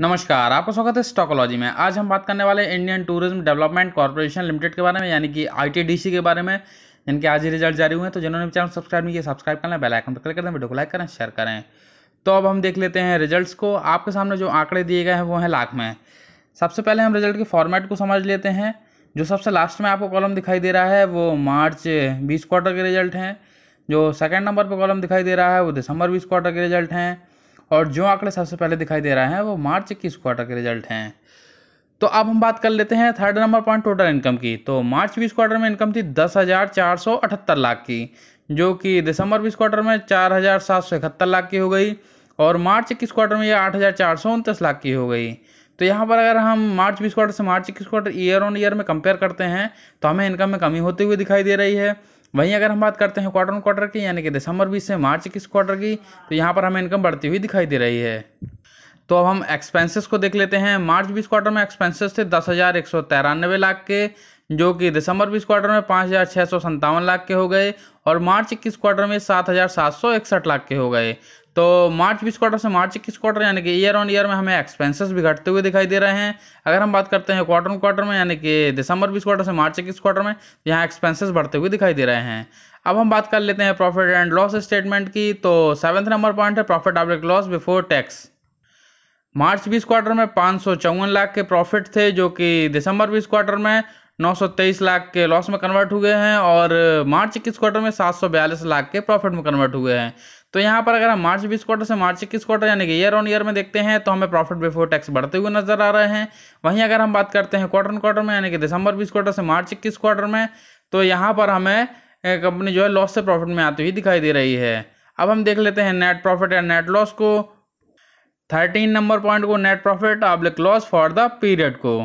नमस्कार आपका स्वागत है स्टॉकोलॉजी में आज हम बात करने वाले Indian tourism development corporation limited के बारे में यानी कि आईटीडीसी के बारे में जिनके आज ही रिजल्ट जारी हुए हैं तो जिन्होंने भी चैनल सब्सक्राइब नहीं किया सब्सक्राइब करना बेल आइकन पर क्लिक कर दें वीडियो को लाइक करें शेयर करें तो अब हम देख लेते हैं रिजल्ट को आपके सामने जो आंकड़े दिए गए हैं वो हैं लाख में सबसे पहले हम रिजल्ट के फॉर्मेट को समझ लेते हैं जो सबसे लास्ट में आपको कॉलम दिखाई दे रहा है वो मार्च बीस क्वार्टर के रिजल्ट हैं जो सेकेंड नंबर पर कॉलम दिखाई दे रहा है वो दिसंबर बीस क्वार्टर के रिजल्ट हैं और जो आंकड़े सबसे पहले दिखाई दे रहा है वो मार्च इक्कीस क्वार्टर के रिजल्ट हैं तो अब हम बात कर लेते हैं third number point total income की तो मार्च बीस क्वार्टर में इनकम थी दस हज़ार चार सौ अठहत्तर लाख की जो कि दिसंबर बीस क्वार्टर में चार हज़ार सात सौ इकहत्तर लाख की हो गई और मार्च इक्कीस क्वार्टर में ये आठ हज़ार चार सौ उनतीस लाख की हो गई तो यहाँ पर अगर हम मार्च बीस क्वार्टर से मार्च इक्कीस क्वार्टर ईयर ऑन ईयर में कंपेयर करते हैं तो हमें इनकम में कमी होती हुई दिखाई दे रही है वहीं अगर हम बात करते हैं क्वार्टर क्वार्टर की यानी कि दिसंबर बीस से मार्च इक्कीस क्वार्टर की तो यहाँ पर हमें इनकम बढ़ती हुई दिखाई दे रही है तो अब हम एक्सपेंसेस को देख लेते हैं मार्च बीस क्वार्टर में एक्सपेंसेस थे दस हज़ार एक सौ तिरानवे लाख के जो कि दिसंबर बीस क्वार्टर में पाँच हज़ार छः सौ सत्तावन लाख के हो गए और मार्च इक्कीस क्वार्टर में सात हज़ार सात सौ इकसठ लाख के हो गए तो मार्च बीस क्वार्टर से मार्च इक्कीस क्वार्टर यानी कि ईयर ऑन ईयर में हमें एक्सपेंसेस भी घटते हुए दिखाई दे रहे हैं अगर हम बात करते हैं क्वार्टर ऑन क्वार्टर में यानी कि दिसंबर बीस क्वार्टर से मार्च इक्कीस क्वार्टर में यहाँ एक्सपेंसेस बढ़ते हुए दिखाई दे रहे हैं अब हम बात कर लेते हैं प्रॉफिट एंड लॉस स्टेटमेंट की तो सेवन्थ नंबर पॉइंट है प्रॉफिट डब्लिक लॉस बिफोर टैक्स मार्च बीस क्वार्टर में पाँच लाख के प्रॉफिट थे जो कि दिसंबर बीस क्वार्टर में 923 लाख के लॉस में कन्वर्ट हुए हैं और मार्च इक्कीस क्वार्टर में सात लाख के प्रॉफिट में कन्वर्ट हुए हैं तो यहाँ पर अगर हम मार्च बीस क्वार्टर से मार्च इक्कीस क्वार्टर यानी कि ईयर ऑन ईयर में देखते हैं तो हमें प्रॉफिट बिफोर टैक्स बढ़ते हुए नजर आ रहे हैं वहीं अगर हम बात करते हैं क्वार्टर क्वार्टर में यानी कि दिसंबर बीस क्वार्टर से मार्च इक्कीस क्वार्टर में तो यहाँ पर हमें कंपनी जो है लॉस से प्रॉफिट में आती हुई दिखाई दे रही है अब हम देख लेते हैं नेट प्रॉफिट या नेट लॉस को थर्टीन नंबर पॉइंट को नेट प्रॉफिट अब लॉस फॉर द पीरियड को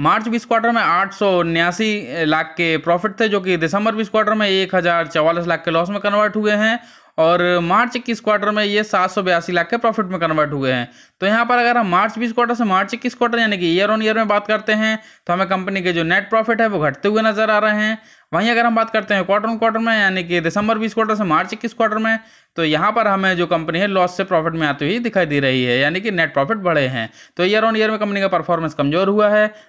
मार्च बीस क्वार्टर में आठ सौ उन्यासी लाख के प्रॉफिट थे जो कि दिसंबर बीस क्वार्टर में एक हज़ार लाख के लॉस में कन्वर्ट हुए हैं और मार्च इक्कीस क्वार्टर में ये सात सौ बयासी लाख के प्रॉफिट में कन्वर्ट हुए हैं तो यहाँ पर अगर हम मार्च बीस क्वार्टर से मार्च इक्कीस क्वार्टर यानी कि ईयर ऑन ईयर में बात करते हैं तो हमें कंपनी के जो नेट प्रॉफिट है वो घटते हुए नजर आ रहे हैं वहीं अगर हम बात करते हैं क्वार्टर ऑन क्वार्टर में यानी कि दिसंबर बीस क्वार्टर से मार्च इक्कीस क्वार्टर में तो यहाँ पर हमें जो कंपनी है लॉस से प्रॉफिट में आती हुई दिखाई दे रही है यानी कि नेट प्रॉफिट बढ़े हैं तो ईयर ऑन ईयर में कंपनी का परफॉर्मेंस कमजोर हुआ है